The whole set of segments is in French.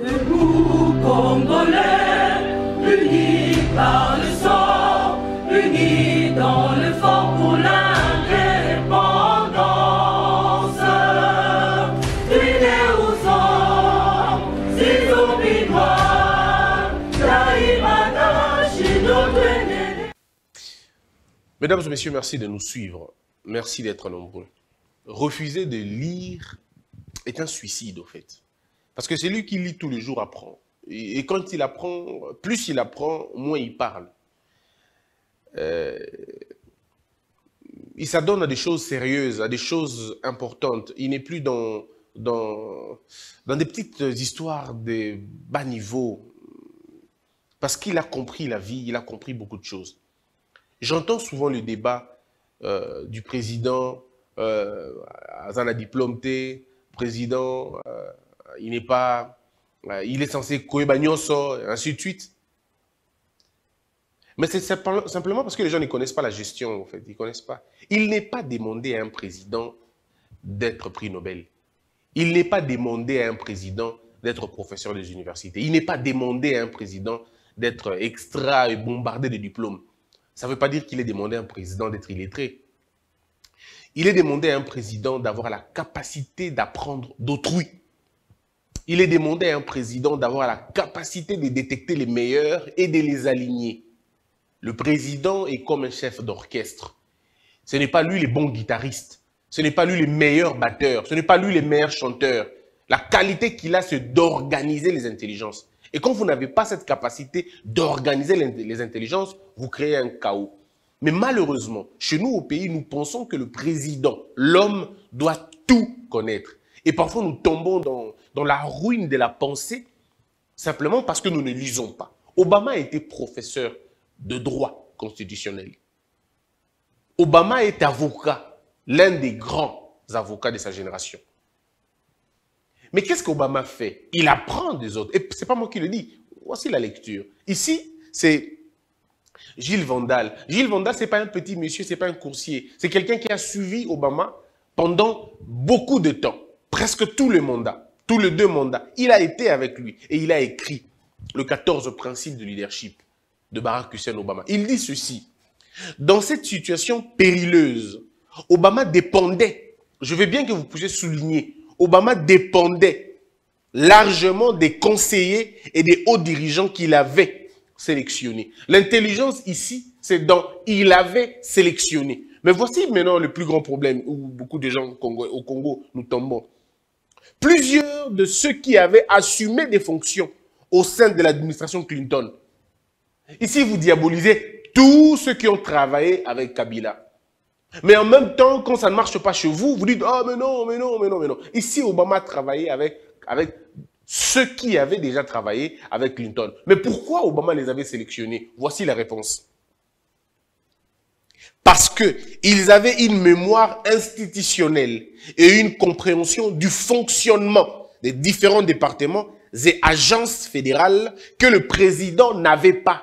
Nous Congolais, unis par le sang, unis dans le fort pour l'indépendance. Unis aux si Mesdames et messieurs, merci de nous suivre. Merci d'être nombreux. Refuser de lire est un suicide, au fait. Parce que c'est lui qui lit tous les jours apprend. Et, quand il apprend, plus il apprend, moins il parle. Euh, il s'adonne à des choses sérieuses, à des choses importantes. Il n'est plus dans, dans, dans des petites histoires de bas niveau. Parce qu'il a compris la vie, il a compris beaucoup de choses. J'entends souvent le débat euh, du président, euh, à un président, euh, il n'est pas, euh, il est censé Koebanyoso, ainsi de suite. Mais c'est simplement parce que les gens ne connaissent pas la gestion, en fait. Ils connaissent pas. Il n'est pas demandé à un président d'être prix Nobel. Il n'est pas demandé à un président d'être professeur des universités. Il n'est pas demandé à un président d'être extra et bombardé de diplômes. Ça ne veut pas dire qu'il est demandé à un président d'être illettré. Il est demandé à un président d'avoir la capacité d'apprendre d'autrui il est demandé à un président d'avoir la capacité de détecter les meilleurs et de les aligner. Le président est comme un chef d'orchestre. Ce n'est pas lui les bons guitaristes. ce n'est pas lui les meilleurs batteurs. ce n'est pas lui les meilleurs chanteurs. La qualité qu'il a, c'est d'organiser les intelligences. Et quand vous n'avez pas cette capacité d'organiser les intelligences, vous créez un chaos. Mais malheureusement, chez nous au pays, nous pensons que le président, l'homme, doit tout connaître. Et parfois, nous tombons dans dans la ruine de la pensée, simplement parce que nous ne lisons pas. Obama été professeur de droit constitutionnel. Obama est avocat, l'un des grands avocats de sa génération. Mais qu'est-ce qu'Obama fait Il apprend des autres. Et ce n'est pas moi qui le dis. Voici la lecture. Ici, c'est Gilles Vandal. Gilles Vandal, ce n'est pas un petit monsieur, ce n'est pas un coursier. C'est quelqu'un qui a suivi Obama pendant beaucoup de temps, presque tout le mandat tous les deux mandats. Il a été avec lui et il a écrit le 14 principe de leadership de Barack Hussein Obama. Il dit ceci. Dans cette situation périlleuse, Obama dépendait, je veux bien que vous puissiez souligner, Obama dépendait largement des conseillers et des hauts dirigeants qu'il avait sélectionnés. L'intelligence ici, c'est dans il avait sélectionné. Mais voici maintenant le plus grand problème où beaucoup de gens au Congo, au Congo nous tombons plusieurs de ceux qui avaient assumé des fonctions au sein de l'administration Clinton. Ici, vous diabolisez tous ceux qui ont travaillé avec Kabila. Mais en même temps, quand ça ne marche pas chez vous, vous dites « Ah, oh, mais non, mais non, mais non, mais non ». Ici, Obama a travaillé avec ceux qui avaient déjà travaillé avec Clinton. Mais pourquoi Obama les avait sélectionnés Voici la réponse. Parce qu'ils avaient une mémoire institutionnelle et une compréhension du fonctionnement des différents départements et agences fédérales que le président n'avait pas.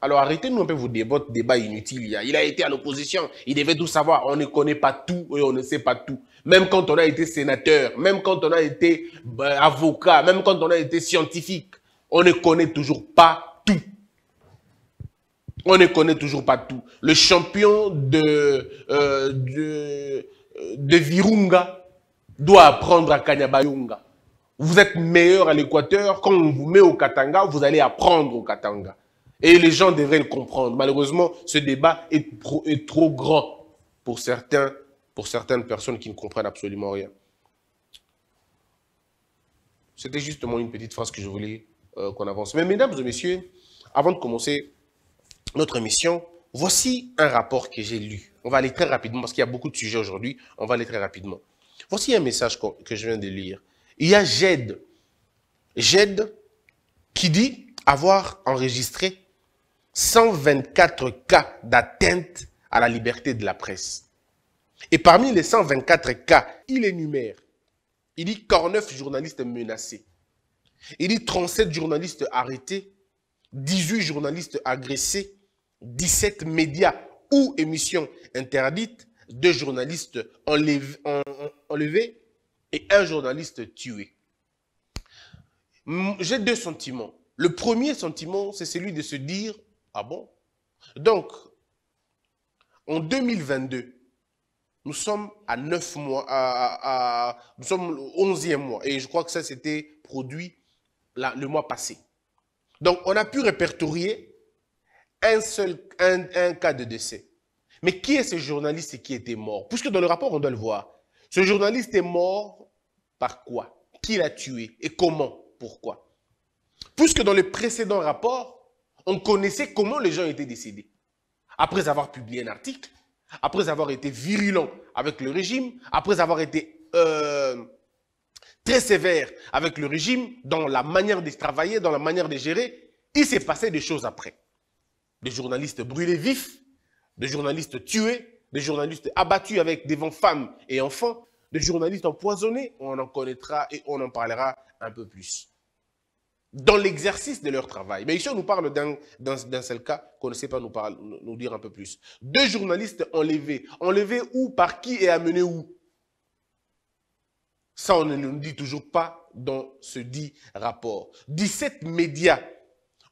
Alors arrêtez-nous un peu vos débat débats inutiles. Il a été à l'opposition, il devait tout savoir. On ne connaît pas tout et on ne sait pas tout. Même quand on a été sénateur, même quand on a été euh, avocat, même quand on a été scientifique, on ne connaît toujours pas on ne connaît toujours pas tout. Le champion de, euh, de, Virunga doit apprendre à Kanyabayunga. Vous êtes meilleur à l'Équateur. Quand on vous met au Katanga, vous allez apprendre au Katanga. Et les gens devraient le comprendre. Malheureusement, ce débat est, trop grand pour, certains, pour certaines personnes qui ne comprennent absolument rien. C'était justement une petite phrase que je voulais euh, qu'on avance. Mais mesdames et messieurs, avant de commencer notre mission, voici un rapport que j'ai lu. On va aller très rapidement parce qu'il y a beaucoup de sujets aujourd'hui. On va aller très rapidement. Voici un message que je viens de lire. Il y a Jed. Jed qui dit avoir enregistré 124 cas d'atteinte à la liberté de la presse. Et parmi les 124 cas, il énumère. Il dit 49 journalistes menacés. Il dit 37 journalistes arrêtés, 18 journalistes agressés, 17 médias ou émissions interdites, deux journalistes enlevés et un journaliste tué. J'ai deux sentiments. Le premier sentiment, c'est celui de se dire, ah bon Donc, en 2022, nous sommes à 9 mois, à, nous sommes au 11e mois, et je crois que ça, s'était produit le mois passé. Donc, on a pu répertorier un seul cas de décès. Mais qui est ce journaliste qui était mort Puisque dans le rapport, on doit le voir. Ce journaliste est mort par quoi Qui l'a tué Et comment Pourquoi Puisque dans le précédent rapport, on connaissait comment les gens étaient décédés. Après avoir publié un article, après avoir été virulent avec le régime, après avoir été euh, très sévère avec le régime, dans la manière de travailler, dans la manière de gérer, il s'est passé des choses après des journalistes brûlés vifs, des journalistes tués, des journalistes abattus avec devant femmes et enfants, des journalistes empoisonnés, on en connaîtra et on en parlera un peu plus. Dans l'exercice de leur travail. Mais ici, on nous parle d'un seul cas qu'on ne sait pas nous, nous dire un peu plus. Deux journalistes enlevés. Enlevés où, par qui et amenés où Ça, on ne nous dit toujours pas dans ce dit rapport. 17 médias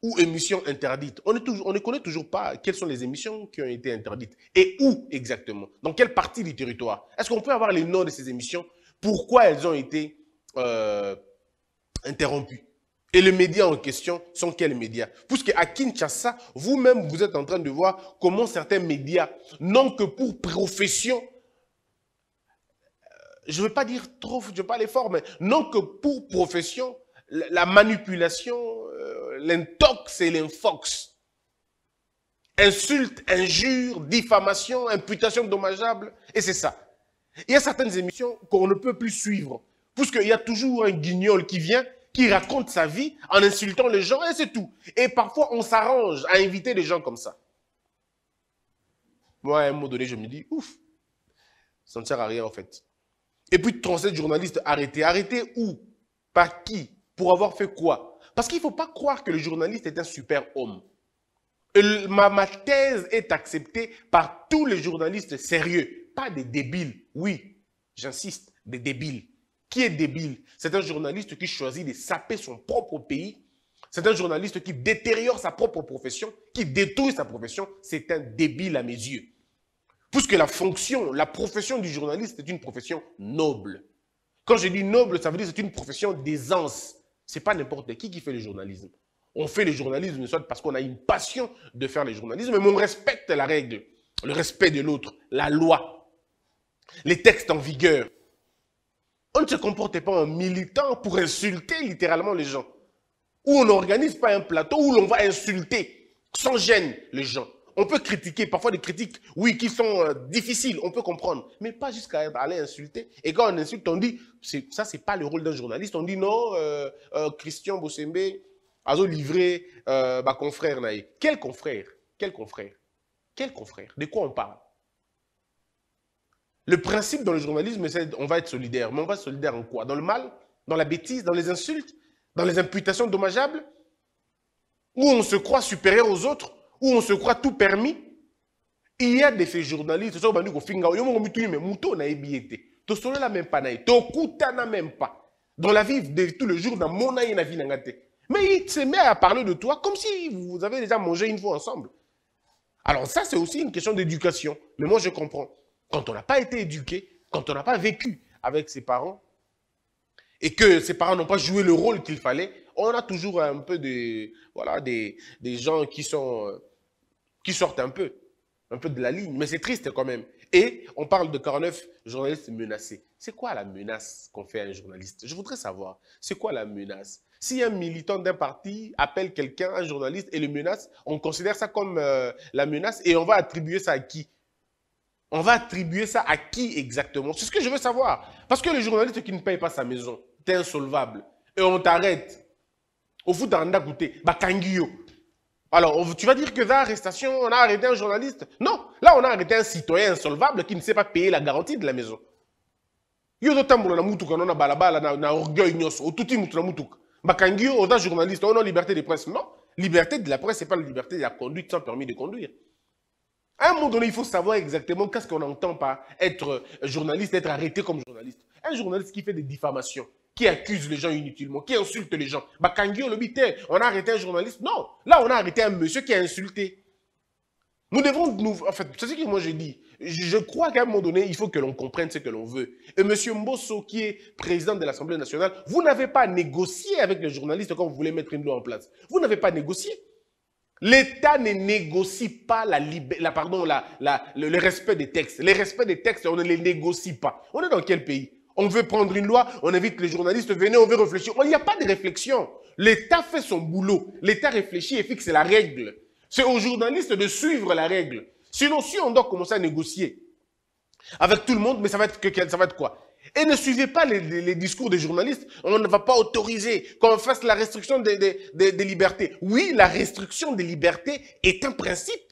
ou émissions interdites. On, ne connaît toujours pas quelles sont les émissions qui ont été interdites et où exactement, dans quelle partie du territoire. Est-ce qu'on peut avoir les noms de ces émissions Pourquoi elles ont été euh, interrompues et les médias en question sont quels médias Puisque à Kinshasa, vous-même, vous êtes en train de voir comment certains médias non que pour profession euh, je ne veux pas dire trop, je ne veux pas fort, mais non que pour profession, la, manipulation l'intox et l'infox. Insultes, injures, diffamation, imputation dommageable, et c'est ça. Il y a certaines émissions qu'on ne peut plus suivre, puisqu'il y a toujours un guignol qui vient, qui raconte sa vie en insultant les gens, et c'est tout. Et parfois, on s'arrange à inviter des gens comme ça. Moi, à un moment donné, je me dis, ouf, ça ne sert à rien en fait. Et puis 37 journalistes arrêtés. Arrêtés où Par qui Pour avoir fait quoi parce qu'il ne faut pas croire que le journaliste est un super-homme. Euh, ma, thèse est acceptée par tous les journalistes sérieux, pas des débiles. Oui, j'insiste, des débiles. Qui est débile C'est un journaliste qui choisit de saper son propre pays. C'est un journaliste qui détériore sa propre profession, qui détruit sa profession. C'est un débile à mes yeux. Puisque la fonction, la profession du journaliste est une profession noble. Quand je dis noble, ça veut dire que c'est une profession d'aisance n'est pas n'importe qui qui fait le journalisme. On fait le journalisme soit parce qu'on a une passion de faire le journalisme, mais on respecte la règle, le respect de l'autre, la loi, les textes en vigueur. On ne se comporte pas en militant pour insulter littéralement les gens. Ou on n'organise pas un plateau où l'on va insulter sans gêne les gens on peut critiquer, parfois des critiques, oui, qui sont euh, difficiles, on peut comprendre, mais pas jusqu'à aller insulter. Et quand on insulte, on dit, ça, c'est pas le rôle d'un journaliste. On dit, non, euh, euh, Christian Bossembe, Azo livré, ma confrère Naï. Quel confrère Quel confrère Quel confrère De quoi on parle Le principe dans le journalisme, c'est on va être solidaire. Mais on va être solidaire en quoi Dans le mal Dans la bêtise Dans les insultes Dans les imputations dommageables Où on se croit supérieur aux autres où on se croit tout permis, il y a de ces journalistes, ils sont ils ont mais pas, même pas. Dans la vie de tous les jours, dans mon aïe, la vie Mais il se met à parler de toi comme si vous avez déjà mangé une fois ensemble. Alors ça, c'est aussi une question d'éducation. Mais moi, je comprends. Quand on n'a pas été éduqué, quand on n'a pas vécu avec ses parents, et que ses parents n'ont pas joué le rôle qu'il fallait, on a toujours un peu de, voilà, des, des gens qui sont euh, qui sortent un peu, un peu de la ligne. Mais c'est triste quand même. Et on parle de 49 journalistes menacés. C'est quoi la menace qu'on fait à un journaliste Je voudrais savoir, c'est quoi la menace si un militant d'un parti appelle quelqu'un, un journaliste, et le menace, on considère ça comme euh, la menace et on va attribuer ça à qui On va attribuer ça à qui exactement C'est ce que je veux savoir. Parce que le journaliste qui ne paye pas sa maison, t'es insolvable. Et on t'arrête. Au foot, d'un goûter. Bah, Kanguyo. Alors, tu vas dire que dans l'arrestation, on a arrêté un journaliste Non, là, on a arrêté un citoyen insolvable qui ne sait pas payer la garantie de la maison. Il y a mutuka na balabala na, liberté de presse non liberté de la presse c'est pas la liberté de la conduite sans permis de conduire à un moment donné il faut savoir exactement qu'est-ce qu'on entend par être journaliste être arrêté comme journaliste un journaliste qui fait des diffamations qui accuse les gens inutilement, qui insulte les gens. Bah, on on a arrêté un journaliste. Non, là, on a arrêté un monsieur qui a insulté. Nous devons nous... En fait, c'est ce que moi j'ai dit. Je crois qu'à un moment donné, il faut que l'on comprenne ce que l'on veut. Et M. Mbosso, qui est président de l'Assemblée nationale, vous n'avez pas négocié avec les journalistes quand vous voulez mettre une loi en place. Vous n'avez pas négocié. L'État ne négocie pas la, la pardon, la, le, le, respect des textes. Les respect des textes, on ne les négocie pas. On est dans quel pays on veut prendre une loi, on invite les journalistes, venez, on veut réfléchir. Il n'y a pas de réflexion. L'État fait son boulot. L'État réfléchit et fixe la règle. C'est aux journalistes de suivre la règle. Sinon, si on doit commencer à négocier avec tout le monde, mais ça va être, que, ça va être quoi et ne suivez pas les, discours des journalistes. On ne va pas autoriser qu'on fasse la restriction des, libertés. Oui, la restriction des libertés est un principe.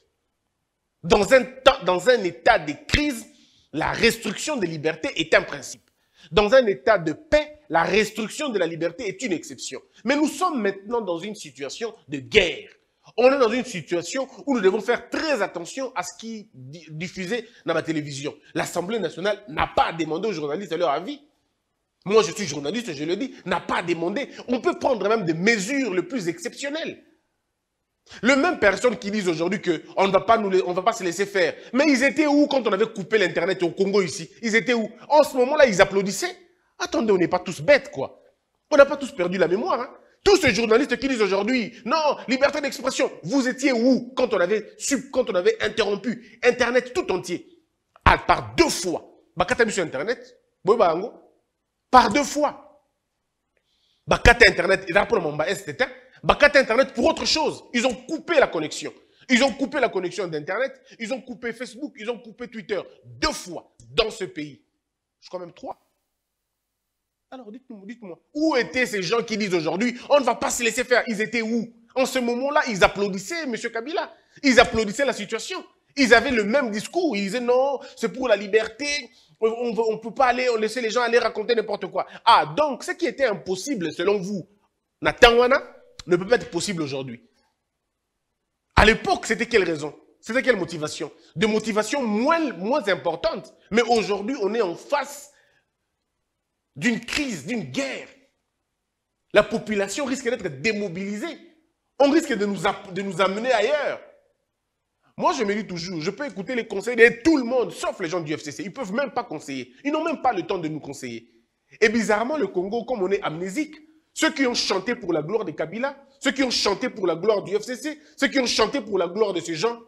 Dans un, dans un état de crise, la restriction des libertés est un principe. Dans un état de paix, la restriction de la liberté est une exception. Mais nous sommes maintenant dans une situation de guerre. On est dans une situation où nous devons faire très attention à ce qui est diffusé dans la télévision. L'Assemblée nationale n'a pas demandé aux journalistes leur avis. Moi, je suis journaliste, je le dis, n'a pas demandé. On peut prendre même des mesures les plus exceptionnelles. Les mêmes personnes qui disent aujourd'hui qu'on ne va pas nous, on va pas se laisser faire. Mais ils étaient où quand on avait coupé l'Internet au Congo ici Ils étaient où En ce moment-là, ils applaudissaient. Attendez, on n'est pas tous bêtes, quoi. On n'a pas tous perdu la mémoire. Hein. Tous ces journalistes qui disent aujourd'hui, non, liberté d'expression, vous étiez où quand on avait quand on avait interrompu Internet tout entier ah, Par deux fois. Bah, sur Internet, par deux fois. Bah, Internet, il pour le moment, c'était Bakat Internet pour autre chose. Ils ont coupé la connexion. Ils ont coupé la connexion d'Internet. Ils ont coupé Facebook. Ils ont coupé Twitter. Deux fois dans ce pays. Je quand même trois. Alors dites-moi, dites-moi, où étaient ces gens qui disent aujourd'hui, on ne va pas se laisser faire Ils étaient où En ce moment-là, ils applaudissaient M. Kabila. Ils applaudissaient la situation. Ils avaient le même discours. Ils disaient non, c'est pour la liberté. On ne peut pas aller on laisser les gens aller raconter n'importe quoi. Ah, donc, ce qui était impossible, selon vous, Natanwana, ne peut pas être possible aujourd'hui. À l'époque, c'était quelle raison C'était quelle motivation Des motivations moins, moins importantes. Mais aujourd'hui, on est en face d'une crise, d'une guerre. La population risque d'être démobilisée. On risque de nous, de nous amener ailleurs. Moi, je me dis toujours, je peux écouter les conseils de tout le monde, sauf les gens du FCC. Ils ne peuvent même pas conseiller. Ils n'ont même pas le temps de nous conseiller. Et bizarrement, le Congo, comme on est amnésique, ceux qui ont chanté pour la gloire de Kabila, ceux qui ont chanté pour la gloire du FCC, ceux qui ont chanté pour la gloire de ces gens,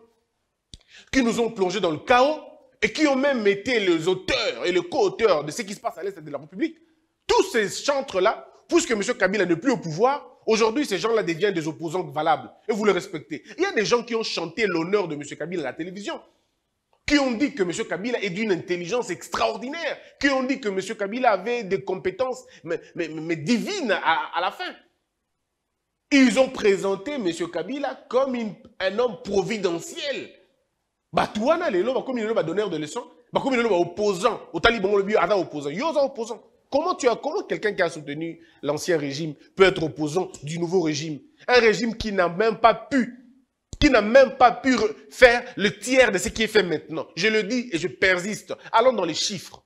qui nous ont plongés dans le chaos et qui ont même été les auteurs et les co-auteurs de ce qui se passe à l'Est de la République, tous ces chantres-là, puisque M. Kabila n'est plus au pouvoir, aujourd'hui ces gens-là deviennent des opposants valables et vous les respectez. Il y a des gens qui ont chanté l'honneur de M. Kabila à la télévision qui ont dit que M. Kabila est d'une intelligence extraordinaire, qui ont dit que M. Kabila avait des compétences mais, mais, divines à, la fin. Ils ont présenté M. Kabila comme un homme providentiel. Batouana Lelo, bah, comme il est bah, donneur de leçons, bah, comme il est opposant, au Taliban, le Ada opposant, Yosa opposant. Comment, tu as, comment quelqu'un qui a soutenu l'ancien régime peut être opposant du nouveau régime Un régime qui n'a même pas pu qui n'a même pas pu faire le tiers de ce qui est fait maintenant. Je le dis et je persiste. Allons dans les chiffres.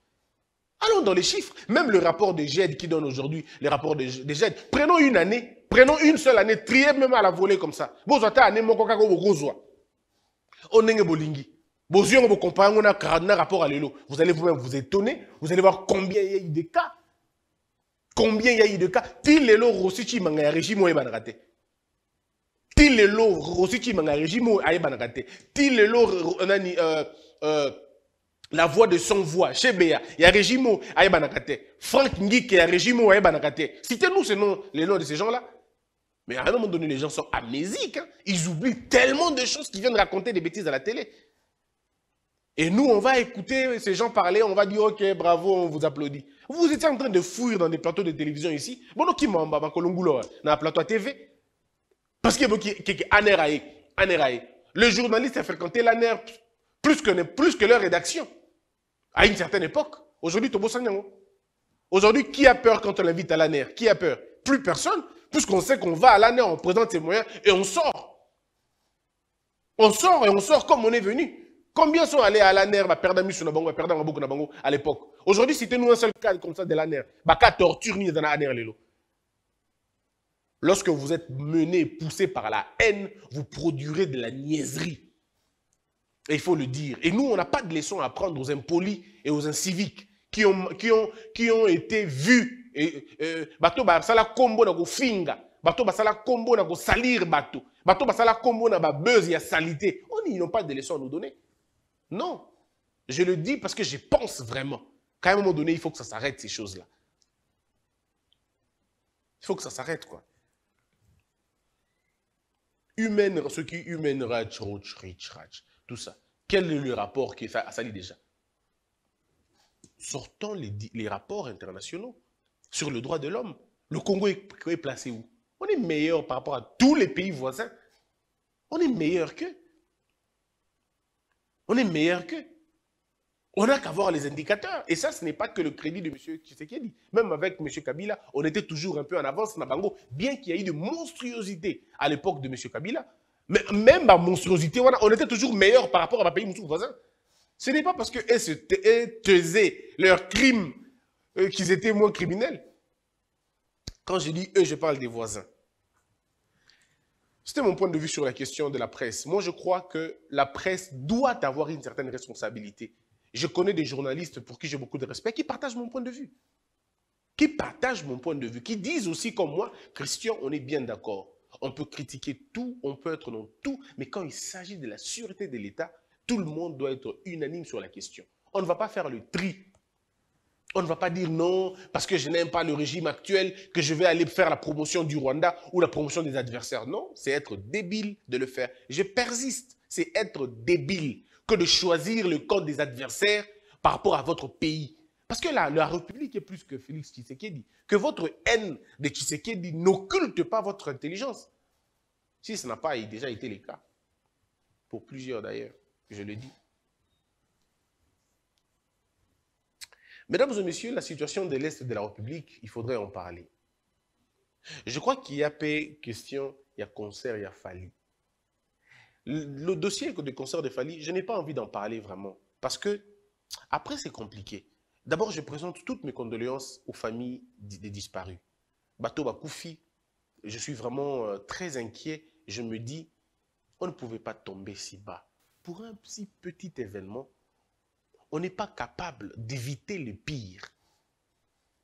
Allons dans les chiffres. Même le rapport des GED qui donne aujourd'hui, le rapport des GED. Prenons une année, prenons une seule année, trier même à la volée comme ça. Vous allez vous-même vous étonner, vous allez voir combien il y a eu de cas. Combien il y a eu de cas. Puis les lots aussi, tu régime, moi, il raté ti lelo rosiki manga régime ayebana ti nani euh, euh, la voix de son voix chez Béa a régime ayebana Franck Ngik ya régime citez-nous les noms de ces gens-là mais à un moment donné les gens sont amnésiques hein. ils oublient tellement de choses qu'ils viennent raconter des bêtises à la télé et nous, on va écouter ces gens parler, on va dire, OK, bravo, on vous applaudit. Vous étiez en train de fouiller dans des plateaux de télévision ici. Bon, qui m'a dans plateau TV parce qu'il y a beaucoup qui Le journaliste a fréquenté l'ANER plus que, leur rédaction, à une certaine époque. Aujourd'hui, Tobo Sanyango. Aujourd'hui, qui a peur quand on l'invite à l'ANER Qui a peur Plus personne, puisqu'on sait qu'on va à l'ANER, on présente ses moyens et on sort. On sort et on sort comme on est venu. Combien sont allés à l'ANER, ma perdre sur perdre à l'époque Aujourd'hui, c'était nous un seul cas comme ça de l'ANER. Bah, torture ni dans l'ANER, les Lorsque vous êtes mené, poussé par la haine, vous produirez de la niaiserie. Et il faut le dire. Et nous, on n'a pas de leçons à prendre aux impolis et aux inciviques qui ont, qui ont, qui ont été vus. Euh, bato basala combo na finga, Bato basala combo na salir bato. Bato basala combo na ya salité. ils n'ont pas de leçons à nous donner. Non. Je le dis parce que je pense vraiment qu'à un moment donné, il faut que ça s'arrête ces choses-là. Il faut que ça s'arrête, quoi humaine, ce qui est humaine, rach, tout ça. Quel est le rapport qui ça, ça dit déjà Sortons les, rapports internationaux sur le droit de l'homme. Le Congo est, est placé où On est meilleur par rapport à tous les pays voisins. On est meilleur qu'eux. On est meilleur qu'eux. On n'a qu'à voir les indicateurs. Et ça, ce n'est pas que le crédit de M. Tshisekedi. Même avec M. Kabila, on était toujours un peu en avance, bien qu'il y ait eu de monstruosité à l'époque de M. Kabila. Mais même à monstruosité, on était toujours meilleur par rapport à ma pays voisin. Ce n'est pas parce que se taisaient leurs crimes euh, qu'ils étaient moins criminels. Quand je dis eux, je parle des voisins. C'était mon point de vue sur la question de la presse. Moi, je crois que la presse doit avoir une certaine responsabilité je connais des journalistes pour qui j'ai beaucoup de respect, qui partagent mon point de vue. Qui partagent mon point de vue, qui disent aussi comme moi, Christian, on est bien d'accord. On peut critiquer tout, on peut être dans tout, mais quand il s'agit de la sûreté de l'État, tout le monde doit être unanime sur la question. On ne va pas faire le tri. On ne va pas dire non, parce que je n'aime pas le régime actuel, que je vais aller faire la promotion du Rwanda ou la promotion des adversaires. Non, c'est être débile de le faire. Je persiste, c'est être débile que de choisir le camp des adversaires par rapport à votre pays. Parce que là, la République est plus que Félix Tshisekedi. Que votre haine de Tshisekedi n'occulte pas votre intelligence. Si ce n'a pas déjà été le cas. Pour plusieurs d'ailleurs, je le dis. Mesdames et messieurs, la situation de l'Est de la République, il faudrait en parler. Je crois qu'il y a question, il y a concert, il y a fallu. Le dossier du concert de Fali, je n'ai pas envie d'en parler vraiment. Parce que, après, c'est compliqué. D'abord, je présente toutes mes condoléances aux familles des disparus. Bato Bakoufi, je suis vraiment euh, très inquiet. Je me dis, on ne pouvait pas tomber si bas. Pour un si petit événement, on n'est pas capable d'éviter le pire.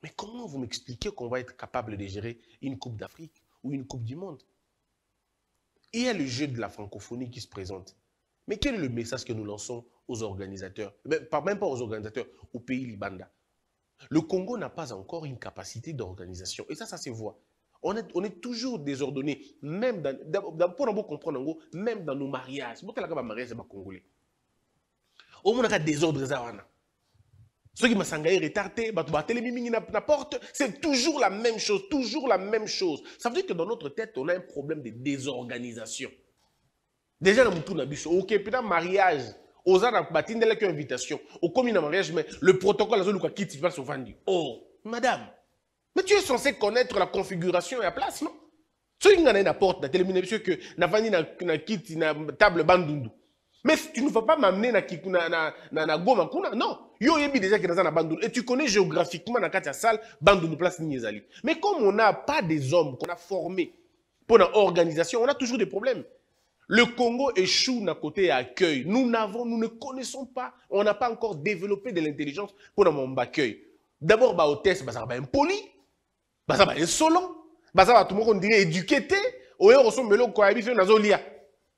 Mais comment vous m'expliquez qu'on va être capable de gérer une Coupe d'Afrique ou une Coupe du Monde il y a le jeu de la francophonie qui se présente. Mais quel est le message que nous lançons aux organisateurs, eh ben, même pas, aux organisateurs, au pays libanda Le Congo n'a pas encore une capacité d'organisation. Et ça, ça se voit. On est, toujours désordonné, même dans, pour comprendre, même dans nos mariages. Pourquoi la mariage, c'est pas congolais. Au moins, on a des ordres ça, ceux qui m'assangaient retardé, bah, bah, la porte, c'est toujours la même chose, toujours la même chose. Ça veut dire que dans notre tête, on a un problème de désorganisation. Déjà, dans mon ok, puis mariage, aux n'a il n'y invitation. Au commun mariage, mais le protocole, la zone où quitte, il va se vendre. Oh, madame, mais tu es censé connaître la configuration et la place, non? Ceux qui a pas la porte, la que, n'a pas na a na table bandundu. Mais tu ne vas pas m'amener na na na na goma non déjà et tu connais géographiquement na katia salle de place niézali. mais comme on n'a pas des hommes qu'on a formés pour l'organisation, on a toujours des problèmes le Congo échoue à côté accueil nous n'avons nous ne connaissons pas on n'a pas encore développé de l'intelligence pour mon accueil d'abord au test, ça va impoli ça va insolent ba ça va tout le monde dirait éduqué na zolia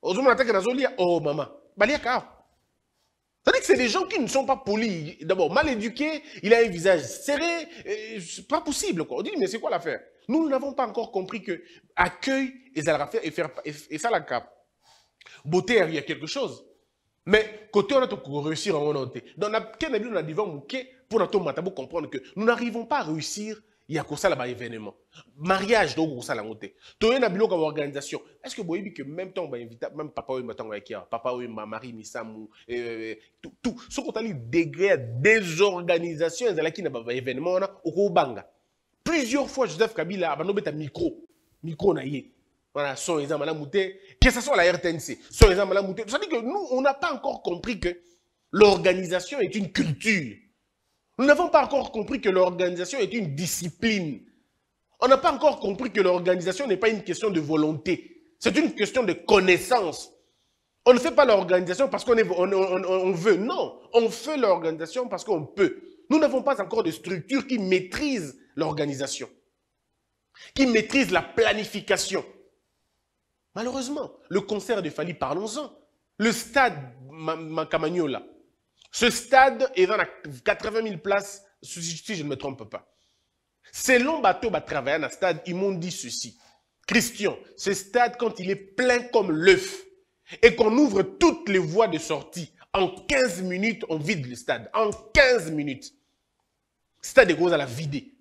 na zolia oh maman c'est-à-dire que c'est des gens qui ne sont pas polis. D'abord, mal éduqués, il a un visage serré, c'est euh, pas possible. Quoi. On dit, mais c'est quoi l'affaire Nous nous n'avons pas encore compris que accueil et faire et, faire, et, ça la cap. Beauté, il y a quelque chose. Mais côté, on a tout réussir en volonté. Dans la on a devant pour comprendre que nous n'arrivons pas à réussir ya kosala ba événement mariage donc kosala ngo te toye na biloko organisation est-ce que boyebi que même temps on va inviter même papa oui matango avec papa oui ma mari misamu eh, eh, eh tout, tout. a dit degré les désorganisation qui na ba événement wana Banga. plusieurs fois joseph kabila abandobeta micro micro na a voilà, son exemple, Mouté, que ce soit la RTNC, son exemple, Madame Mouté. Ça veut dire que nous, on n'a pas encore compris que l'organisation est une culture. Nous n'avons pas encore compris que l'organisation est une discipline. On n'a pas encore compris que l'organisation n'est pas une question de volonté. C'est une question de connaissance. On ne fait pas l'organisation parce qu'on veut. Non, on fait l'organisation parce qu'on peut. Nous n'avons pas encore de structure qui maîtrise l'organisation, qui maîtrise la planification. Malheureusement, le concert de Fali, parlons-en. Le stade Macamagnola, ce stade est dans 80 000 places, si je ne me trompe pas. Selon Bateau va travailler dans le stade, ils m'ont dit ceci. Christian, ce stade, quand il est plein comme l'œuf et qu'on ouvre toutes les voies de sortie, en 15 minutes, on vide le stade. En 15 minutes. Stade est Gros à la vider.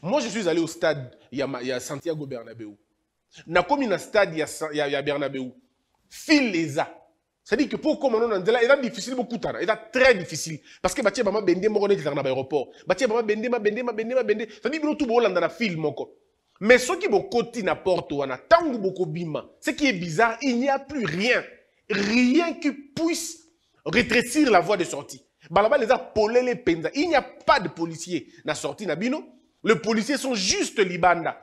Moi, je suis allé au stade, il y a, Santiago Bernabeu. Nakomi stade, il y a, Bernabeu. File les a. C'est-à-dire que pour commander on Nzela, il est difficile beaucoup temps. il est très difficile parce que bâtir bah, maman bende mo konet dans l'aéroport. Bâtir bah, maman bende ma bende ma bende ma bende. Ça dit tout bon dans la film Mais ce qui bon côté na porte wana tangu beaucoup bima. Ce qui est bizarre, il n'y a plus rien, rien qui puisse rétrécir la voie de sortie. Balaba les a polé les penza. Il n'y a pas de policiers na sortie na bino. Les policiers sont juste libanda.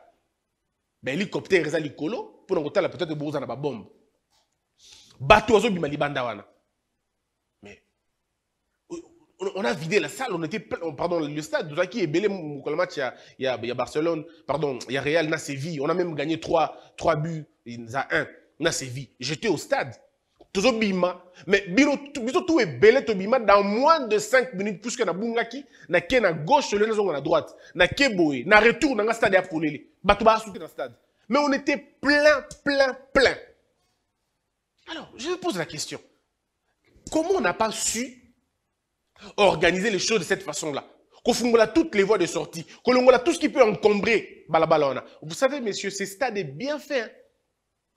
Ben hélicoptère les a l'icolo pour nous peut-être bourse na bombe bateau azobima libanda wana mais on a vidé la salle on était oh, pardon le stade tozalaki ebele mokolo match il y a barcelone pardon il y a real na séville on a même gagné 3, 3 buts à 1 na séville j'étais au stade Bima, mais biro biso tout ebele tobima dans moins de 5 minutes puisque na bungaki, na gauche lelo nazonga na droite nake boye na retour nanga stade à polele bato bah, dans le stade mais on était plein plein plein alors, je vous pose la question. Comment on n'a pas su organiser les choses de cette façon-là qu'on Kofungola toutes les voies de sortie, qu'on Kolongola tout ce qui peut encombrer Balabalona. Vous savez, messieurs, c'est stade est bien fait. Hein.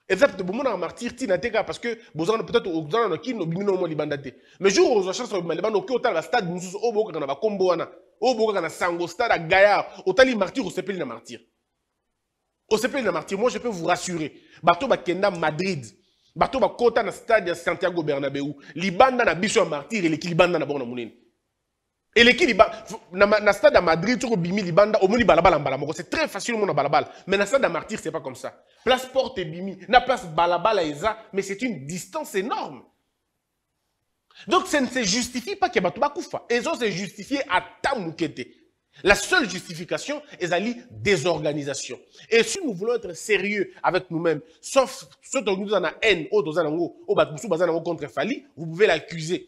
Exact, bon, on a martyr, Tinateka, parce que, vous avez peut-être, au grand un qui n'a pas libandate. Mais jour où vous avez le au cas où stade, nous sommes au bout, on a combo, au sango, stade à Gaillard, au tali martyr, au sepel, martyre. martyr. Au sepel, martyre, Moi, je peux vous rassurer. Bateau, Bakenda, Madrid bato Kota na stade santiago bernabeu libanda na biso martyr. Et l'équipe libanda na pas na Et l'équipe libanda, na, na stade à madrid le Bimi libanda omoni balabala moko c'est très facile mon balabala mais na stade Martyr, c'est pas comme ça place porte Bimi. na place balabala eza mais c'est une distance énorme donc ça ne se justifie pas ke bato koufa. ezo se justifie à à la seule justification est la désorganisation. Et si nous voulons être sérieux avec nous-mêmes, sauf ceux qui nous en a haine, ou contre Fali, vous pouvez l'accuser.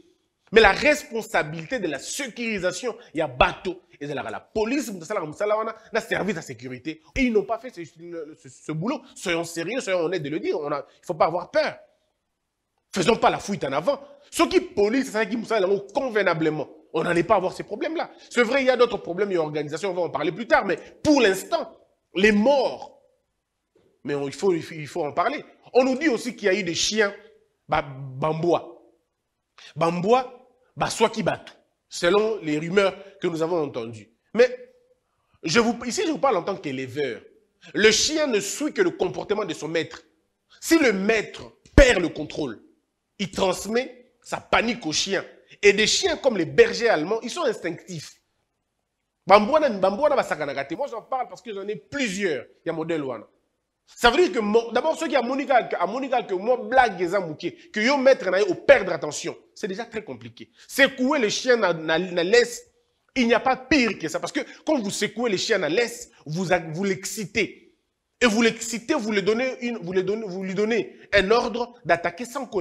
Mais la responsabilité de la sécurisation, il y a bateau. Et la police, la service de sécurité. ils n'ont pas fait ce, boulot. Soyons sérieux, soyons honnêtes de le dire. il ne faut pas avoir peur. Faisons pas la fuite en avant. Ceux qui police, c'est ça qui nous convenablement on n'allait pas avoir ces problèmes-là. C'est vrai, il y a d'autres problèmes et organisations, on va en parler plus tard, mais pour l'instant, les morts, mais il, faut, il faut en parler. On nous dit aussi qu'il y a eu des chiens, bah, Bamboa. Bah, soit qui battent, selon les rumeurs que nous avons entendues. Mais je vous, ici, je vous parle en tant qu'éleveur. Le chien ne suit que le comportement de son maître. Si le maître perd le contrôle, il transmet sa panique au chien et des chiens comme les bergers allemands, ils sont instinctifs. Moi, j'en parle parce que j'en ai plusieurs. Il y a modèle wana. Ça veut dire que d'abord ceux qui ont Monica, à Monica que moi blague les amouke, que yo mettre au perdre attention, c'est déjà très compliqué. Secouer le chien à, l'est, il n'y a pas pire que ça parce que quand vous secouez le chien à l'est, vous vous l'excitez et vous l'excitez, vous lui donnez une, vous vous lui donnez un ordre d'attaquer sans pas.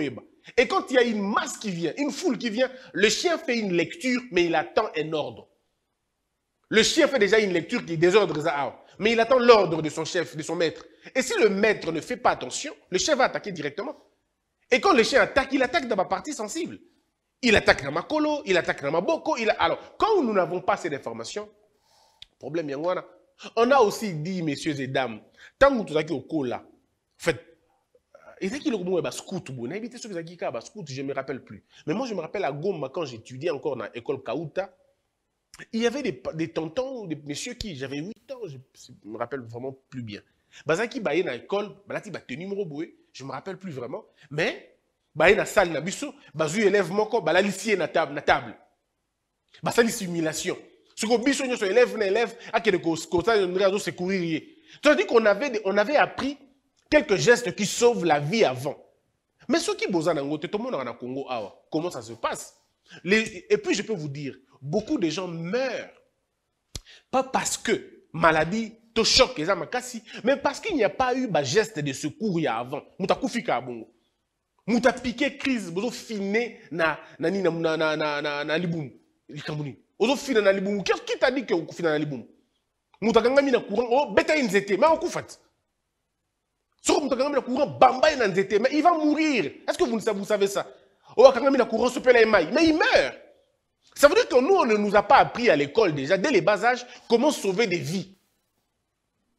Et quand il y a une masse qui vient, une foule qui vient, le chien fait une lecture, mais il attend un ordre. Le chien fait déjà une lecture qui désordre mais il attend l'ordre de son chef, de son maître. Et si le maître ne fait pas attention, le chien va attaquer directement. Et quand le chien attaque, il attaque dans ma partie sensible. Il attaque Ramakolo, il attaque Ramaboko. Alors, quand nous n'avons pas cette information, problème yangwana. On a aussi dit, messieurs et dames, tant que vous êtes au cola, faites ezalaki eloko bongo ya bascout boye bon? te soki ezalaki kaka bascout je me rappelle plus mais moi je me rappelle à goma quand j'étudiais encore dans école kaouta il y avait des, des tontons ou des messieurs qui j'avais 8 ans je, me rappelle vraiment plus bien bazalaki baye na école balati batenu tenu boye je me rappelle plus vraiment mais baye na salle na biso bazwi élève moko balalisi ye na table, na table. basalisi humiliation soki biso nyonso élève na élève akende kosala ndenge azosecourir ye c'est-à-dire qu'on avait, on avait appris quelques gestes qui sauvent la vie avant. Mais ceux qui est dans tout le Congo, ah comment ça se passe Les, Et puis je peux vous dire, beaucoup de gens meurent. Pas parce que maladie, te choque, mais parce qu'il n'y a pas eu de bah, geste de secours avant. muta piqué crise bozofine na na na na na na na, na libumu likamuni ozofina na qui t'a dit que fina na libumu muta kangami na courant oh, Ils inzete mais okufa mais il va mourir. Est-ce que vous, vous savez ça oh, Mais il meurt. Ça veut dire que nous, on ne nous a pas appris à l'école déjà, dès les bas âges, comment sauver des vies.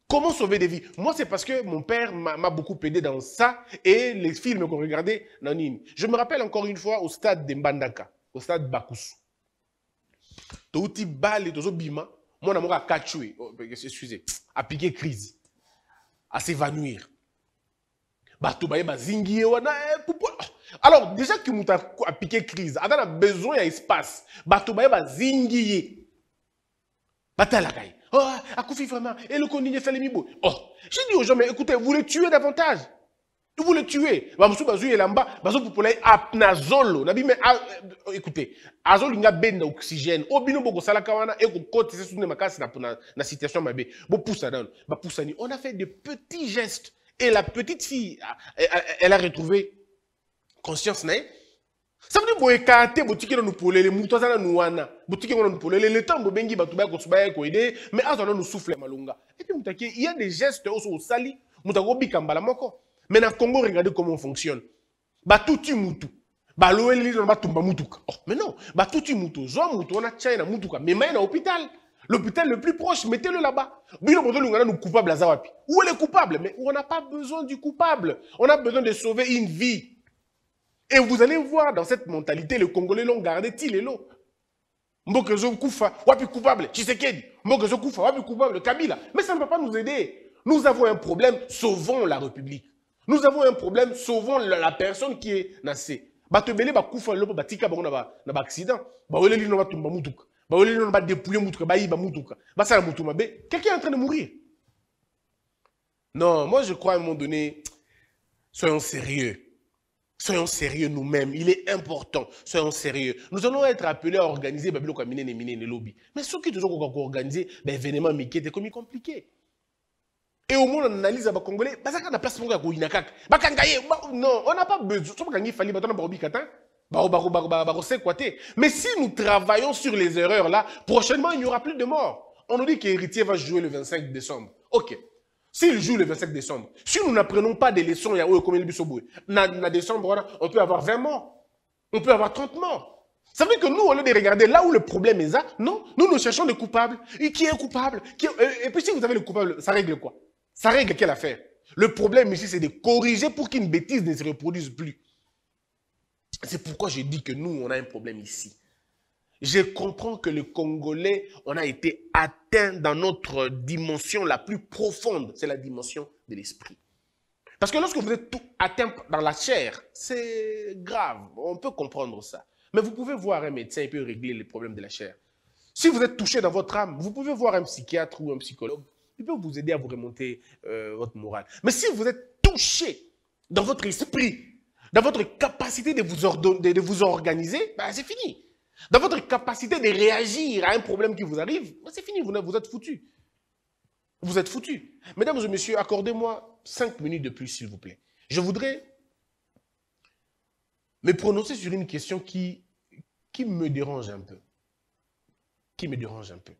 Comment sauver des vies Moi, c'est parce que mon père m'a beaucoup aidé dans ça et les films qu'on regardait. une. Je me rappelle encore une fois au stade de Mbandaka, au stade Bakusu. Touti balles et bima, mon amour a à oh, excusez, a piquer crise, à s'évanouir bato baye bazingi ye eh, wana eh, alors déjà ki moto piqué crise aza besoin a espace bato baye bazingi eh. Bata la ye oh, akufi vraiment eloko nini esalemi boye oh j'ai dit aux gens mais écoutez vous le tuez davantage vous le tuez bamosusu bazwi elamba bazopopola poule apnazolo nabi mais ah, euh, écoutez d'oxygène. Obino ben oxygène oyo oh, bino bokosalaka wana ekokotisa sune makasi na situation mabe bopusa Ba bapusani on a fait de petits gestes et la petite fille, elle a retrouvé conscience, ça veut dire que on boutique nous les moutons boutique le temps de bengi batuba ko mais souffle malunga et puis il y a des gestes aussi au sali mutako bikambala moko Congo regardez comment on fonctionne mutu ba na mais non mutu bah, on a mutuka mais hôpital L'hôpital le plus proche, mettez-le là-bas. nous coupable à Où est le coupable Mais on n'a pas besoin du coupable. On a besoin de sauver une vie. Et vous allez voir dans cette mentalité, les Congolais l'ont gardé tilélo. Mbokezo Koufa, wapi coupable, Tshisekedi, Mbokezo Koufa, wapi coupable, Kabila. Mais ça ne va pas nous aider. Nous avons un problème, sauvons la République. Nous avons un problème, sauvons la, personne qui est nassée. Batebele ba Koufa, lopo batika ba na ba accident. Ba oleli no tumba mutuka ba dépouiller mutuka ba quelqu'un est en train de mourir non moi je crois à un moment donné soyons sérieux Soyons sérieux nous-mêmes. Il est important. Soyons sérieux. Nous allons être appelés à organiser les lobbies. Mais ce qui toujours organiser ben, l'événement Mickey, c'est compliqué. Et au moins, on analyse les Congolais. Parce bah, qu'on a place pour les Non, on n'a pas besoin. On n'a pas besoin. Mais si nous travaillons sur les erreurs là, prochainement, il n'y aura plus de morts. On nous dit qu'Héritier va jouer le 25 décembre. Ok. S'il joue le 25 décembre, si nous n'apprenons pas des leçons, la décembre, on peut avoir 20 morts. On peut avoir 30 morts. Ça veut dire que nous, au lieu de regarder là où le problème est là, non, nous, nous cherchons des coupables. Et qui est coupable qui euh, Et puis si vous avez le coupable, ça règle quoi Ça règle quelle affaire Le problème ici, c'est de corriger pour qu'une bêtise ne se reproduise plus. C'est pourquoi je dis que nous, on a un problème ici. Je comprends que le Congolais, on a été atteint dans notre dimension la plus profonde, c'est la dimension de l'esprit. Parce que lorsque vous êtes tout atteint dans la chair, c'est grave, on peut comprendre ça. Mais vous pouvez voir un médecin, il peut régler les problèmes de la chair. Si vous êtes touché dans votre âme, vous pouvez voir un psychiatre ou un psychologue, il peut vous aider à vous remonter euh, votre morale. Mais si vous êtes touché dans votre esprit, dans votre capacité de vous, organiser, bah, c'est fini. Dans votre capacité de réagir à un problème qui vous arrive, bah, c'est fini, vous, êtes foutu. Vous êtes foutu. Mesdames et messieurs, accordez-moi cinq minutes de plus, s'il vous plaît. Je voudrais me prononcer sur une question qui, me dérange un peu. Qui me dérange un peu.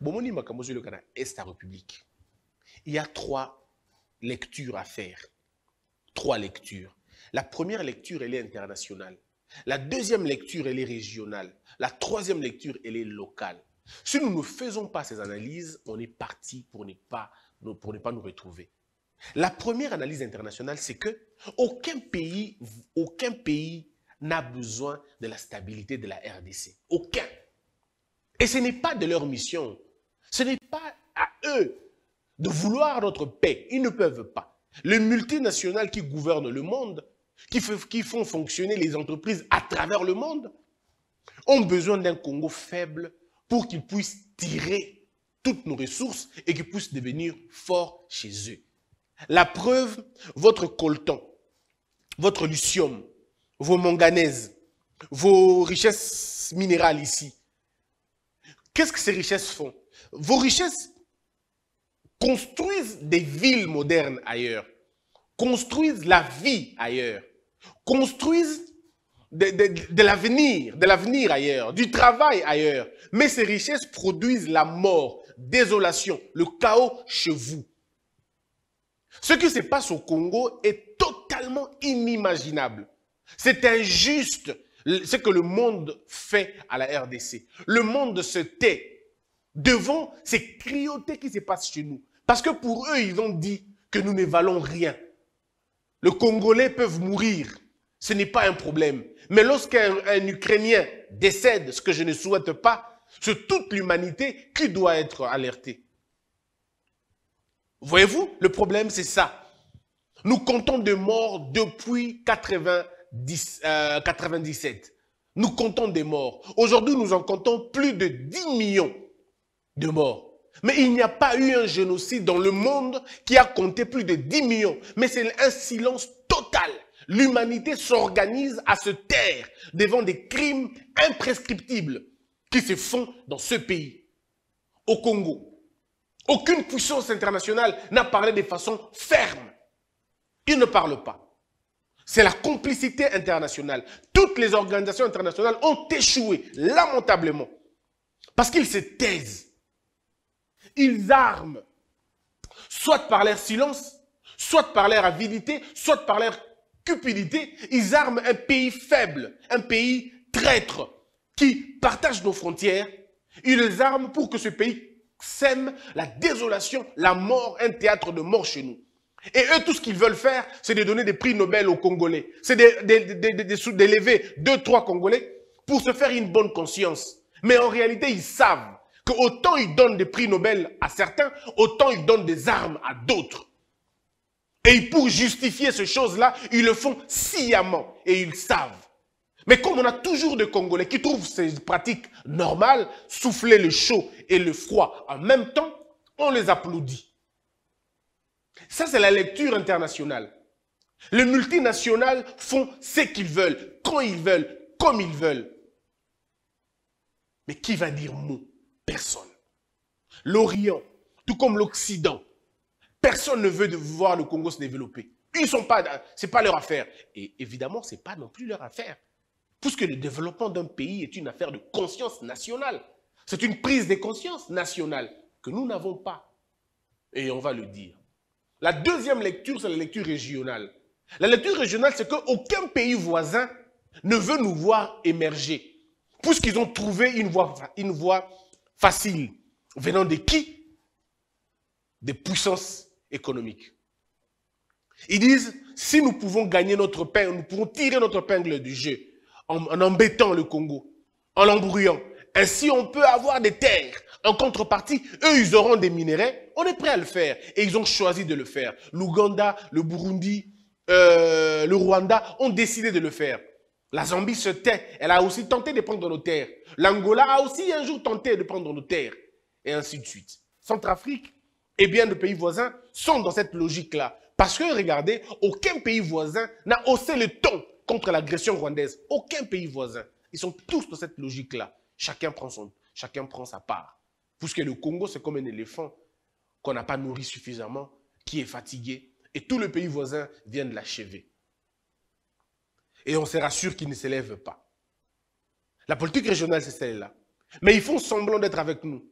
Bomoni le est la République. Il y a trois lectures à faire trois lectures. La première lecture, elle est internationale. La deuxième lecture, elle est régionale. La troisième lecture, elle est locale. Si nous ne faisons pas ces analyses, on est parti pour ne pas, pour ne pas nous retrouver. La première analyse internationale, c'est que aucun pays, aucun pays n'a besoin de la stabilité de la RDC. Aucun. Et ce n'est pas de leur mission. Ce n'est pas à eux de vouloir notre paix. Ils ne peuvent pas. Les multinationales qui gouvernent le monde, qui, font fonctionner les entreprises à travers le monde, ont besoin d'un Congo faible pour qu'ils puissent tirer toutes nos ressources et qu'ils puissent devenir forts chez eux. La preuve, votre coltan, votre lithium, vos manganèses, vos richesses minérales ici. Qu'est-ce que ces richesses font Vos richesses construisent des villes modernes ailleurs, construisent la vie ailleurs, construisent de, l'avenir, de l'avenir ailleurs, du travail ailleurs. Mais ces richesses produisent la mort, désolation, le chaos chez vous. Ce qui se passe au Congo est totalement inimaginable. C'est injuste ce que le monde fait à la RDC. Le monde se tait devant ces cruautés qui se passent chez nous. Parce que pour eux, ils ont dit que nous ne valons rien. Le Congolais peuvent mourir. Ce n'est pas un problème. Mais lorsqu'un Ukrainien décède, ce que je ne souhaite pas, c'est toute l'humanité qui doit être alertée. Voyez-vous, le problème, c'est ça. Nous comptons des morts depuis 1997. 97. Euh, nous comptons des morts. Aujourd'hui, nous en comptons plus de 10 millions de morts. Mais il n'y a pas eu un génocide dans le monde qui a compté plus de 10 millions. Mais c'est un silence total. L'humanité s'organise à se taire devant des crimes imprescriptibles qui se font dans ce pays, au Congo. Aucune puissance internationale n'a parlé de façon ferme. Ils ne parlent pas. C'est la complicité internationale. Toutes les organisations internationales ont échoué, lamentablement, parce qu'ils se taisent ils arment, soit par leur silence, soit par leur avidité, soit par leur cupidité, ils arment un pays faible, un pays traître, qui partage nos frontières. Ils arment pour que ce pays sème la désolation, la mort, un théâtre de mort chez nous. Et eux, tout ce qu'ils veulent faire, c'est de donner des prix Nobel aux Congolais. C'est d'élever deux, trois Congolais pour se faire une bonne conscience. Mais en réalité, ils savent que autant ils des prix Nobel à certains, autant ils donnent des armes à d'autres. Et pour justifier ces choses-là, ils le font sciemment et ils savent. Mais comme on a toujours des Congolais qui trouvent ces pratiques normales, souffler le chaud et le froid en même temps, on les applaudit. Ça, c'est la lecture internationale. Les multinationales font ce qu'ils veulent, quand ils veulent, comme ils veulent. Mais qui va dire non Personne. L'Orient, tout comme l'Occident, personne ne veut voir le Congo se développer. Ils sont pas, c'est pas leur affaire. Et évidemment, c'est pas non plus leur affaire. Puisque le développement d'un pays est une affaire de conscience nationale. C'est une prise de conscience nationale que nous n'avons pas. Et on va le dire. La deuxième lecture, c'est la lecture régionale. La lecture régionale, c'est qu'aucun pays voisin ne veut nous voir émerger, puisqu'ils ont trouvé une voie, une voie facile venant de qui Des puissances économiques. Ils disent, si nous pouvons gagner notre pain, nous pouvons tirer notre pingle du jeu en, embêtant le Congo, en l'embrouillant. Ainsi, on peut avoir des terres. En contrepartie, eux, ils auront des minéraux. On est prêt à le faire. Et ils ont choisi de le faire. L'Ouganda, le Burundi, euh, le Rwanda ont décidé de le faire. La Zambie se tait. Elle a aussi tenté de prendre nos terres. L'Angola a aussi un jour tenté de prendre nos terres. Et ainsi de suite. Centrafrique et bien de pays voisins sont dans cette logique-là. Parce que, regardez, aucun pays voisin n'a haussé le ton contre l'agression rwandaise. Aucun pays voisin. Ils sont tous dans cette logique-là. Chacun prend, chacun prend sa part. Puisque le Congo, c'est comme un éléphant qu'on n'a pas nourri suffisamment, qui est fatigué. Et tout le pays voisin viennent de l'achever. Et on se rassure qu'ils ne s'élèvent pas. La politique régionale, c'est celle-là. Mais ils font semblant d'être avec nous.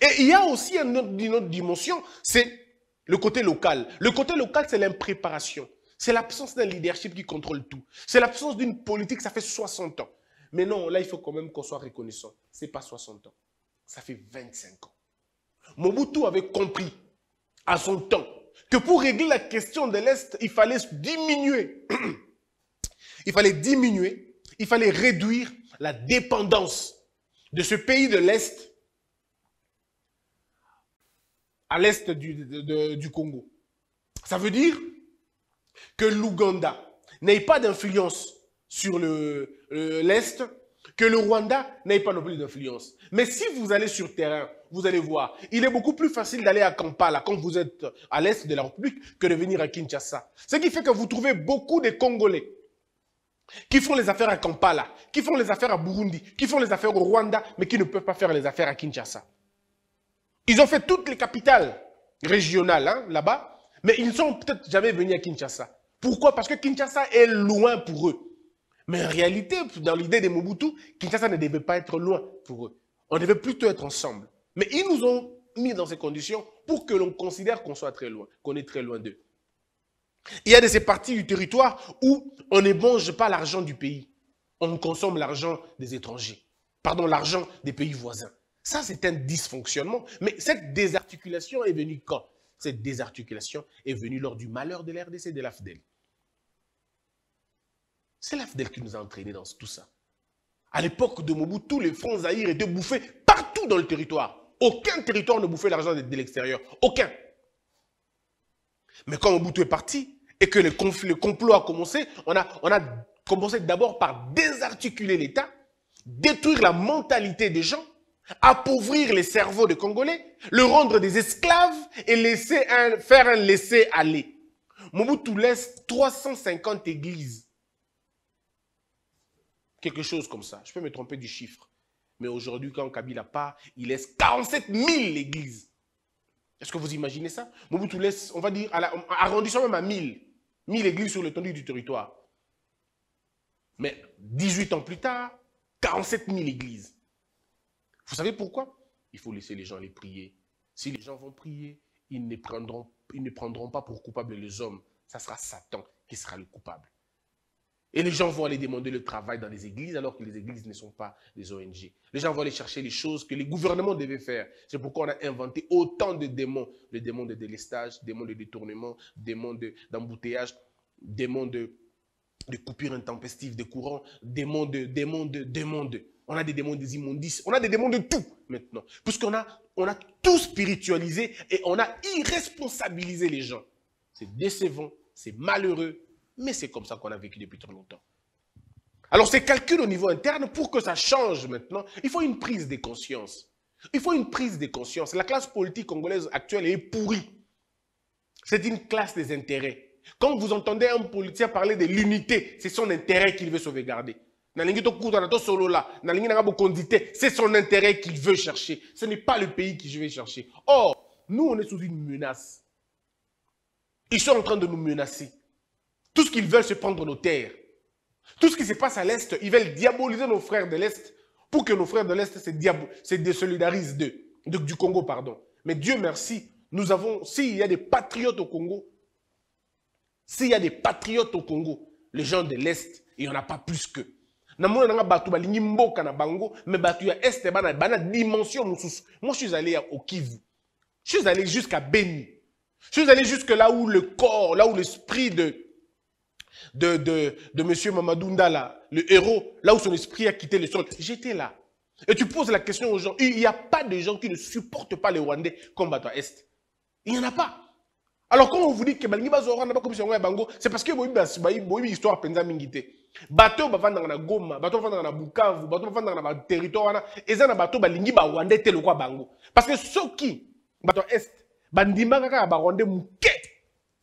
Et il y a aussi une autre, dimension, c'est le côté local. Le côté local, c'est l'impréparation. C'est l'absence d'un leadership qui contrôle tout. C'est l'absence d'une politique, ça fait 60 ans. Mais non, là, il faut quand même qu'on soit reconnaissant. Ce n'est pas 60 ans. Ça fait 25 ans. Mobutu avait compris à son temps que pour régler la question de l'Est, il fallait diminuer il fallait diminuer, il fallait réduire la dépendance de ce pays de l'Est à l'Est du, Congo. Ça veut dire que l'Ouganda n'ait pas d'influence sur le, l'Est, que le Rwanda n'ait pas non plus d'influence. Mais si vous allez sur terrain, vous allez voir, il est beaucoup plus facile d'aller à Kampala quand vous êtes à l'Est de la République que de venir à Kinshasa. Ce qui fait que vous trouvez beaucoup de Congolais qui font les affaires à Kampala, qui font les affaires à Burundi, qui font les affaires au Rwanda, mais qui ne peuvent pas faire les affaires à Kinshasa. Ils ont fait toutes les capitales régionales hein, là-bas, mais ils ne sont peut-être jamais venus à Kinshasa. Pourquoi Parce que Kinshasa est loin pour eux. Mais en réalité, dans l'idée de Mobutu, Kinshasa ne devait pas être loin pour eux. On devait plutôt être ensemble. Mais ils nous ont mis dans ces conditions pour que l'on considère qu'on soit très loin, qu'on est très loin d'eux. Il y a de ces parties du territoire où on ne mange pas l'argent du pays. On consomme l'argent des étrangers. Pardon, l'argent des pays voisins. Ça, c'est un dysfonctionnement. Mais cette désarticulation est venue quand Cette désarticulation est venue lors du malheur de l'RDC de la l'AFDEL. C'est l'AFDEL qui nous a entraînés dans tout ça. À l'époque de Mobutu, les francs Zahir étaient bouffés partout dans le territoire. Aucun territoire ne bouffait l'argent de l'extérieur. Aucun. Mais quand Mobutu est parti et que le, complot a commencé, on a, commencé d'abord par désarticuler l'État, détruire la mentalité des gens, appauvrir les cerveaux des Congolais, le rendre des esclaves et laisser faire un laisser-aller. Mobutu laisse 350 églises. Quelque chose comme ça. Je peux me tromper du chiffre. Mais aujourd'hui, quand Kabila part, il laisse 47 000 églises. Est-ce que vous imaginez ça Mobutu laisse, on va dire, à la, arrondissons même à 1000, 1000 églises sur l'étendue du territoire. Mais 18 ans plus tard, 47 000 églises. Vous savez pourquoi Il faut laisser les gens les prier. Si les gens vont prier, ils ne prendront, ils ne prendront pas pour coupable les hommes. Ça sera Satan qui sera le coupable. Et les gens vont aller demander le travail dans les églises alors que les églises ne sont pas des ONG. Les gens vont aller chercher les choses que les gouvernements devaient faire. C'est pourquoi on a inventé autant de démons. Le démon de délestage, démon de détournement, démon d'embouteillage, démon de, de coupure intempestive des courants, démon de, démon de, démon de. On a des démons des immondices, on a des démons de tout maintenant. Puisqu'on a, on a tout spiritualisé et on a irresponsabilisé les gens. C'est décevant, c'est malheureux, mais c'est comme ça qu'on a vécu depuis trop longtemps. Alors ces calculs au niveau interne, pour que ça change maintenant, il faut une prise de conscience. Il faut une prise de conscience. La classe politique congolaise actuelle est pourrie. C'est une classe des intérêts. Quand vous entendez un politicien parler de l'unité, c'est son intérêt qu'il veut sauvegarder. C'est son intérêt qu'il veut chercher. Ce n'est pas le pays que je vais chercher. Or, nous, on est sous une menace. Ils sont en train de nous menacer. Tout ce qu'ils veulent, c'est prendre nos terres. Tout ce qui se passe à l'Est, ils veulent diaboliser nos frères de l'Est pour que nos frères de l'Est se, se désolidarisent de, du Congo, pardon. Mais Dieu merci, nous avons, s'il y a des patriotes au Congo, s'il y a des patriotes au Congo, les gens de l'Est, il n'y en a pas plus qu'eux. Moi, je suis allé au Kivu. Je suis allé jusqu'à Beni. Je suis allé jusque là où le corps, là où l'esprit de, de, de, de M. Mamadou Ndala, le héros, là où son esprit a quitté le sol. J'étais là. Et tu poses la question aux gens. Il n'y a pas de gens qui ne supportent pas les Rwandais combattant Est. Il n'y en a pas. Alors quand on vous dit que Balingi Zora n'a pas commis son bango, c'est parce que Boïbi une histoire penza mingité. Bato va vendre la Goma, bato va vendre la Bukavu, bato va dans le territoire et ça na bato balingi ba Rwandais tel quoi bango. Parce que ceux qui bato est bandima kaka ba Rwandais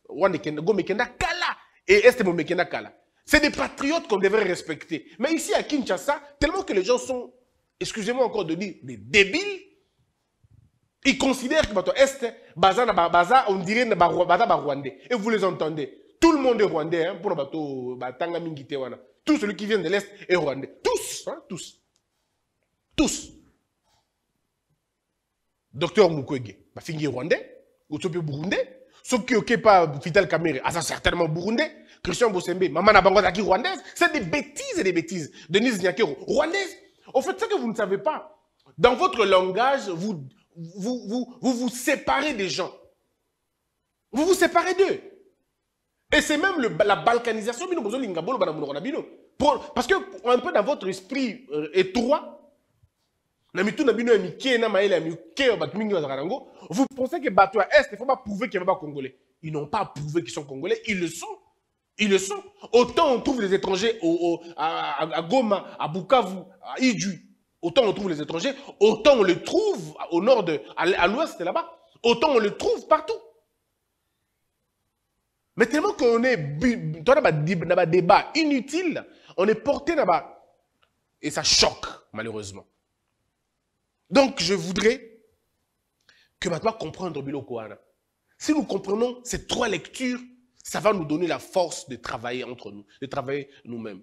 Rwandais kenda Goma et est là? C'est des patriotes qu'on devrait respecter. Mais ici à Kinshasa, tellement que les gens sont, excusez-moi encore de dire, des débiles, ils considèrent que bato est baza baza on dirait baza rwandais et vous les entendez. Tout le monde est rwandais hein, pour pour bato Tout celui qui vient de l'est est rwandais. Tous, hein, tous. Tous. Docteur Mukwege, est rwandais, Utopie burundais, ceux qui n'ont pas Vital Kamere, ah, ça certainement burundais. Christian Bossembe, Maman Abangozaki, rwandaise. C'est des bêtises et des bêtises. Denise Nyakero, rwandaise. En fait, ce que vous ne savez pas, dans votre langage, vous vous, vous, vous, vous séparez des gens. Vous vous séparez d'eux. Et c'est même la balkanisation. Parce que, un peu dans votre esprit euh, étroit, vous pensez que na mayele ne faut pas prouver qu'il n'y a vous pensez ils n'ont pas prouvé qu'ils sont congolais ils le sont ils le sont autant on trouve les étrangers à, Goma à Bukavu à Iju. autant on trouve les étrangers autant on les trouve au nord de à l'ouest là-bas autant on les trouve partout mais tellement qu'on est dans un débat inutile, on est porté là-bas. Et ça choque, malheureusement. Donc, je voudrais que maintenant comprendre Bilo Si nous comprenons ces trois lectures, ça va nous donner la force de travailler entre nous, de travailler nous-mêmes.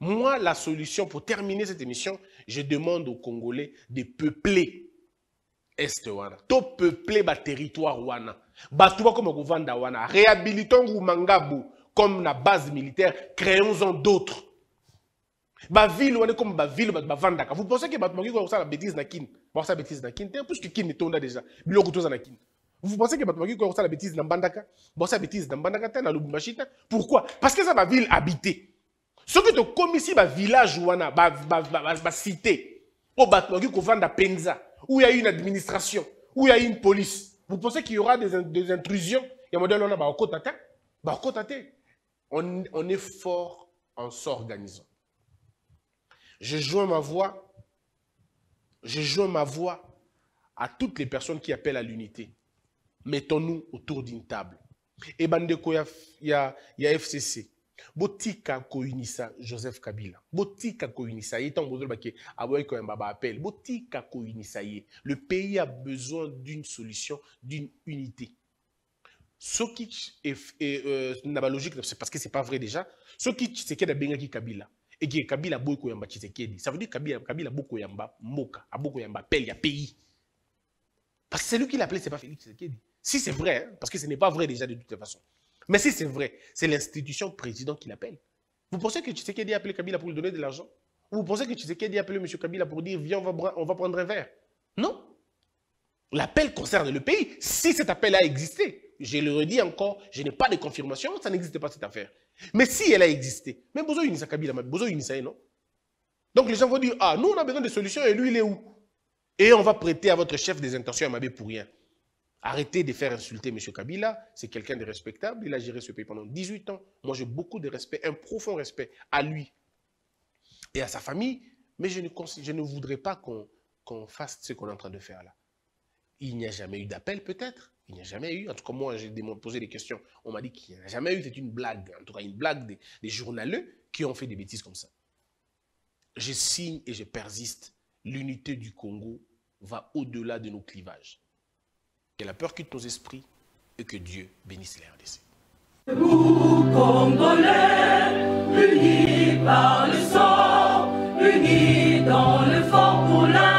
Moi, la solution pour terminer cette émission, je demande aux Congolais de peupler Est peupler ba territoire Réhabilitons comme la base militaire. Créons-en d'autres on est comme ville, ma bavandaka vous pensez que ke bato ça la bêtise na kini ça bêtise na que te puisque kini etonda déjà biloko toza na kin. vous pensez que bato ça la bêtise na mbandaka ça bêtise na bandaka? te na lubumbashi pourquoi parce que ville Ce eza baville habité soki tokomisi bavillage wana bacité oyo bato bakoki kovanda mpenza ou a une administration où y a une police vous pensez qu'il y aura des, des intrusions ya modele wana bakokota te bakokota te on, on est fort en s'organisant je joins ma voix, je joins ma voix à toutes les personnes qui appellent à l'unité. Mettons-nous autour d'une table. Et bandeko ya, ya, ya FCC. Botika unisa Joseph Kabila. Botika kounisa ye. Tant que baké, aboye ko mbaba appel. Botika kounisa ye. Le pays a besoin d'une solution, d'une unité. Ce qui est, est euh, logique, c'est parce que c'est pas vrai déjà. Ce qui c'est qu'il y a Kabila et est Kabila boko yamba Tshisekedi. Ça veut dire Kabila Kabila boko yamba a il yamba Pel, pays. Parce que celui lui qui l'appelait, n'est pas Félix Tshisekedi. Si c'est vrai, hein, parce que ce n'est pas vrai déjà de toute façon. Mais si c'est vrai, c'est l'institution président qui l'appelle. Vous pensez que Tshisekedi a appelé Kabila pour lui donner de l'argent Vous pensez que Tshisekedi a appelé M. Kabila pour dire viens, on va prendre un verre Non. L'appel concerne le pays, si cet appel a existé je le redis encore, je n'ai pas de confirmation, ça n'existe pas cette affaire. Mais si elle a existé, mais besoin Unisa Kabila, Bozo hein, non Donc les gens vont dire, ah, nous on a besoin de solutions et lui il est où Et on va prêter à votre chef des intentions à Mabé pour rien. Arrêtez de faire insulter M. Kabila, c'est quelqu'un de respectable, il a géré ce pays pendant 18 ans. Moi j'ai beaucoup de respect, un profond respect à lui et à sa famille, mais je ne, je ne voudrais pas qu'on fasse ce qu'on est en train de faire là. Il n'y a jamais eu d'appel peut-être il n'y a jamais eu. En tout cas, moi, j'ai posé des questions. On m'a dit qu'il n'y a jamais eu. C'est une blague. En tout cas, une blague des, journalistes journaleux qui ont fait des bêtises comme ça. Je signe et je persiste. L'unité du Congo va au-delà de nos clivages. Que la peur quitte nos esprits et que Dieu bénisse les RDC. Congolais, unis par le sang, unis dans le fort pour la